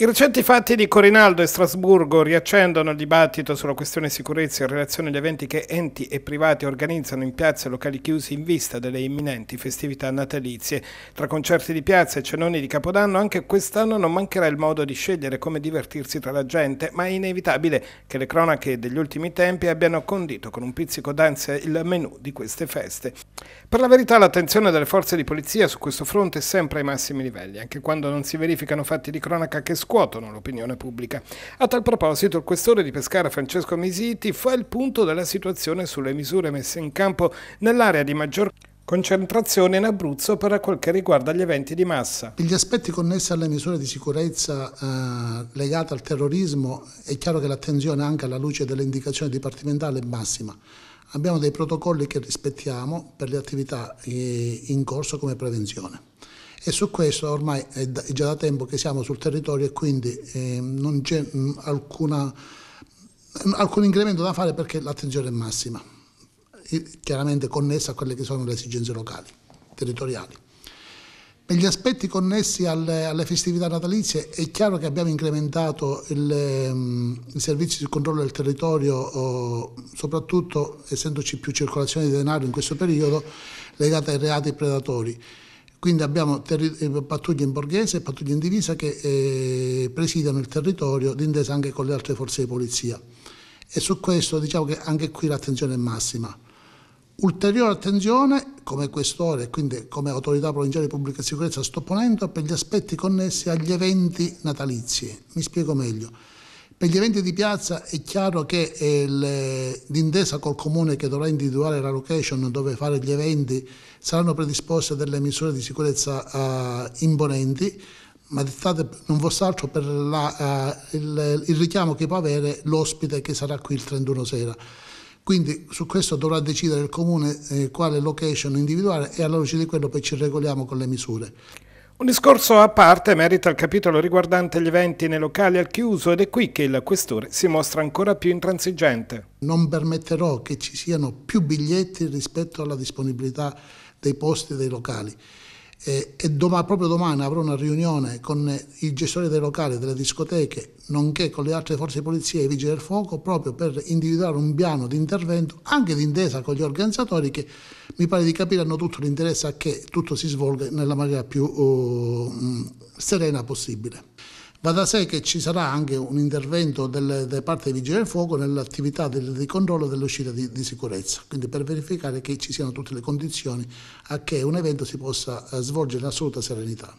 I recenti fatti di Corinaldo e Strasburgo riaccendono il dibattito sulla questione sicurezza in relazione agli eventi che enti e privati organizzano in piazze e locali chiusi in vista delle imminenti festività natalizie. Tra concerti di piazza e cenoni di Capodanno anche quest'anno non mancherà il modo di scegliere come divertirsi tra la gente, ma è inevitabile che le cronache degli ultimi tempi abbiano condito con un pizzico d'ansia il menù di queste feste. Per la verità l'attenzione delle forze di polizia su questo fronte è sempre ai massimi livelli, anche quando non si verificano fatti di cronaca che scuotono l'opinione pubblica. A tal proposito, il questore di Pescara Francesco Misiti fa il punto della situazione sulle misure messe in campo nell'area di maggior concentrazione in Abruzzo per quel che riguarda gli eventi di massa. Gli aspetti connessi alle misure di sicurezza eh, legate al terrorismo è chiaro che l'attenzione anche alla luce delle indicazioni dipartimentali è massima. Abbiamo dei protocolli che rispettiamo per le attività eh, in corso come prevenzione e su questo ormai è, da, è già da tempo che siamo sul territorio e quindi eh, non c'è mh, mm, alcuna, mh, mm, alcun incremento da fare perché l'attenzione è massima, chiaramente connessa a quelle che sono le esigenze locali, territoriali. Per gli aspetti connessi alle, alle, festività natalizie è chiaro che abbiamo incrementato il, mm, i servizi di controllo del territorio, oh, soprattutto essendoci più circolazione di denaro in questo periodo, legata ai reati predatori. Quindi abbiamo terri- eh, pattuglie in borghese e pattuglie in divisa che eh, presidiano il territorio, d'intesa anche con le altre forze di polizia. E su questo diciamo che anche qui l'attenzione è massima. Ulteriore attenzione, come questore e quindi come autorità provinciale di pubblica sicurezza sto ponendo, per gli aspetti connessi agli eventi natalizi. Mi spiego meglio. Per gli eventi di piazza è chiaro che eh, l'intesa col comune che dovrà individuare la location dove fare gli eventi saranno predisposte delle misure di sicurezza eh, imponenti, ma dettate non fosse altro per la, eh, il, il richiamo che può avere l'ospite che sarà qui il 31 sera. Quindi su questo dovrà decidere il comune eh, quale location individuare e alla luce di quello poi ci regoliamo con le misure. Un discorso a parte merita il capitolo riguardante gli eventi nei locali al chiuso ed è qui che il questore si mostra ancora più intransigente. Non permetterò che ci siano più biglietti rispetto alla disponibilità dei posti dei locali. Eh, e, e domani, proprio domani avrò una riunione con eh, i gestori dei locali, delle discoteche, nonché con le altre forze di polizia e i vigili del fuoco, proprio per individuare un piano di intervento, anche d'intesa con gli organizzatori che mi pare di capire hanno tutto l'interesse a che tutto si svolga nella maniera più uh, serena possibile. Va da sé che ci sarà anche un intervento da parte dei vigili del fuoco nell'attività del, di controllo dell'uscita di, di, sicurezza, quindi per verificare che ci siano tutte le condizioni a che un evento si possa eh, svolgere in assoluta serenità.